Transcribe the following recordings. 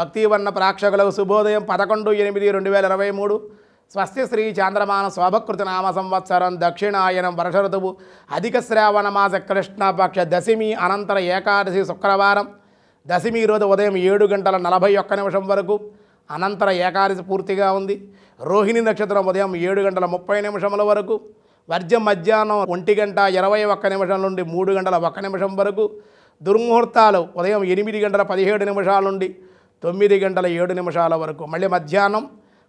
భక్తివర్ణ ప్రాక్షకులకు శుభోదయం పదకొండు ఎనిమిది రెండు వేల ఇరవై మూడు స్వస్తి శ్రీ చాంద్రమాన శోభకృతి నామ సంవత్సరం దక్షిణాయనం వర్ష ఋతువు అధిక శ్రావణ మాస కృష్ణపక్ష దశమి అనంతర ఏకాదశి శుక్రవారం దశమి రోజు ఉదయం ఏడు గంటల నలభై ఒక్క నిమిషం వరకు అనంతర ఏకాదశి పూర్తిగా ఉంది రోహిణి నక్షత్రం ఉదయం ఏడు గంటల ముప్పై నిమిషముల వరకు వర్జం మధ్యాహ్నం ఒంటి గంట ఇరవై ఒక్క నిమిషం నుండి మూడు గంటల ఒక్క నిమిషం వరకు దుర్ముహూర్తాలు ఉదయం ఎనిమిది గంటల పదిహేడు నిమిషాల నుండి తొమ్మిది గంటల ఏడు నిమిషాల వరకు మళ్ళీ మధ్యాహ్నం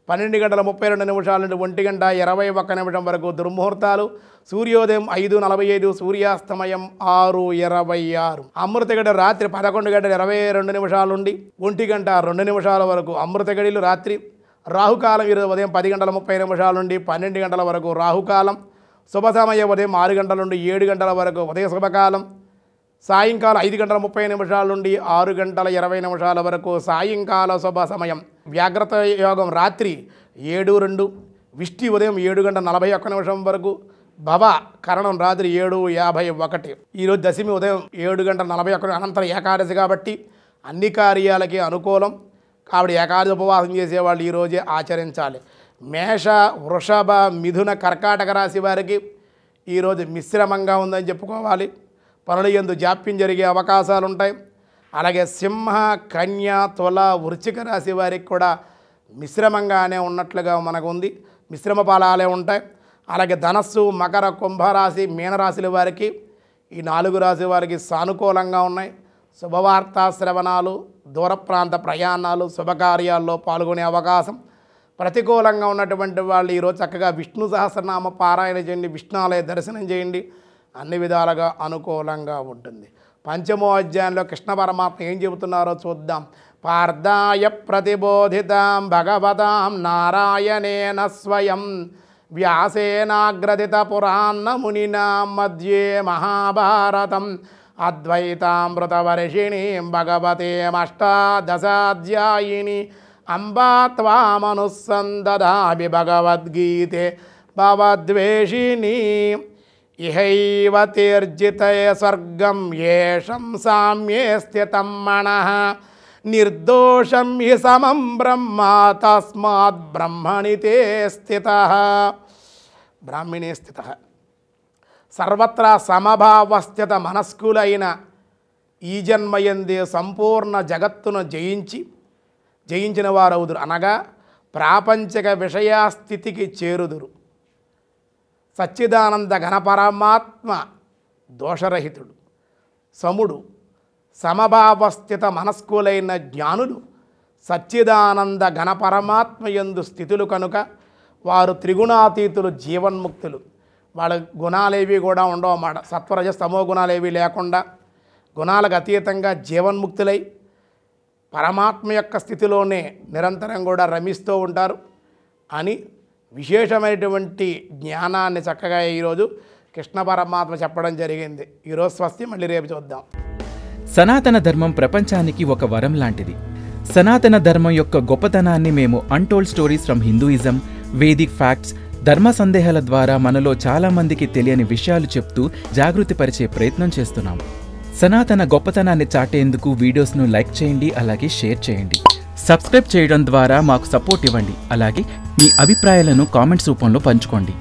పన్నెండు గంటల ముప్పై రెండు నిమిషాల నుండి ఒంటి గంట ఇరవై ఒక్క నిమిషం వరకు దుర్ముహూర్తాలు సూర్యోదయం ఐదు నలభై ఐదు సూర్యాస్తమయం ఆరు ఇరవై ఆరు అమృతగడి రాత్రి పదకొండు గంటల ఇరవై రెండు నిమిషాల నుండి ఒంటి గంట రెండు నిమిషాల వరకు అమృతగడిలు రాత్రి రాహుకాలం ఈరోజు ఉదయం పది గంటల ముప్పై నిమిషాల నుండి పన్నెండు గంటల వరకు రాహుకాలం శుభ సమయం ఉదయం ఆరు గంటల నుండి ఏడు గంటల వరకు ఉదయ శుభకాలం సాయంకాలం ఐదు గంటల ముప్పై నిమిషాల నుండి ఆరు గంటల ఇరవై నిమిషాల వరకు సాయంకాల శుభ సమయం వ్యాగ్రత యోగం రాత్రి ఏడు రెండు విష్టి ఉదయం ఏడు గంటల నలభై ఒక్క నిమిషం వరకు భవ కరణం రాత్రి ఏడు యాభై ఒకటి ఈరోజు దశమి ఉదయం ఏడు గంటల నలభై ఒక్క అనంతరం ఏకాదశి కాబట్టి అన్ని కార్యాలకి అనుకూలం కాబట్టి ఏకాదశి ఉపవాసం చేసేవాళ్ళు ఈరోజే ఆచరించాలి మేష వృషభ మిథున కర్కాటక రాశి వారికి ఈరోజు మిశ్రమంగా ఉందని చెప్పుకోవాలి పనుల ఎందు జాప్యం జరిగే అవకాశాలు ఉంటాయి అలాగే సింహ కన్య తుల వృచ్చిక రాశి వారికి కూడా మిశ్రమంగానే ఉన్నట్లుగా మనకు ఉంది మిశ్రమ ఫలాలే ఉంటాయి అలాగే ధనస్సు మకర కుంభరాశి మీనరాశుల వారికి ఈ నాలుగు రాశి వారికి సానుకూలంగా ఉన్నాయి శుభవార్తా శ్రవణాలు దూర ప్రాంత ప్రయాణాలు శుభకార్యాల్లో పాల్గొనే అవకాశం ప్రతికూలంగా ఉన్నటువంటి వాళ్ళు ఈరోజు చక్కగా విష్ణు సహస్రనామ పారాయణ చేయండి ఆలయ దర్శనం చేయండి అన్ని విధాలుగా అనుకూలంగా ఉంటుంది పంచమో అధ్యాయంలో కృష్ణ పరమాత్మ ఏం చెబుతున్నారో చూద్దాం పార్థాయ ప్రతిబోధితాం భగవతాం నారాయణేన స్వయం వ్యాసేనాగ్రదిత పురాణ మునినా మధ్యే మహాభారతం అద్వైతామృతవర్షిణీం భగవతేమష్టాదశాధ్యాయిని అంబా త్వామనుస్సందదామి భగవద్గీతే భవద్వేషిణీ ఇహైవ తీర్జితయ స్వర్గం ఏషం సామ్యే స్థితం మన నిర్దోషం హి సమం బ్రహ్మ తస్మాత్ బ్రహ్మణి తే స్థిత బ్రాహ్మణే స్థిత సర్వత్రా సమభావస్థిత మనస్కులైన ఈ జన్మయందే సంపూర్ణ జగత్తును జయించి జయించిన వారవుదురు అనగా ప్రాపంచిక విషయాస్థితికి చేరుదురు సచ్చిదానంద ఘనపరమాత్మ దోషరహితుడు సముడు సమభావస్థిత మనస్కులైన జ్ఞానులు సచ్చిదానంద ఘనపరమాత్మ ఎందు స్థితులు కనుక వారు త్రిగుణాతీతులు జీవన్ముక్తులు వాళ్ళ గుణాలేవి కూడా ఉండవు మాట సత్వరజ సమో గుణాలేవి లేకుండా గుణాలకు అతీతంగా జీవన్ముక్తులై పరమాత్మ యొక్క స్థితిలోనే నిరంతరం కూడా రమిస్తూ ఉంటారు అని విశేషమైనటువంటి జ్ఞానాన్ని చక్కగా ఈరోజు కృష్ణ పరమాత్మ చెప్పడం జరిగింది ఈరోజు స్వస్తి మళ్ళీ రేపు చూద్దాం సనాతన ధర్మం ప్రపంచానికి ఒక వరం లాంటిది సనాతన ధర్మం యొక్క గొప్పతనాన్ని మేము untold stories from Hinduism Vedic facts ధర్మ సందేహాల ద్వారా మనలో చాలామందికి తెలియని విషయాలు చెప్తూ జాగృతిపరిచే ప్రయత్నం చేస్తున్నాం సనాతన గొప్పతనాన్ని చాటేందుకు వీడియోస్ను లైక్ చేయండి అలాగే షేర్ చేయండి సబ్స్క్రైబ్ చేయడం ద్వారా మాకు సపోర్ట్ ఇవ్వండి అలాగే మీ అభిప్రాయాలను కామెంట్స్ రూపంలో పంచుకోండి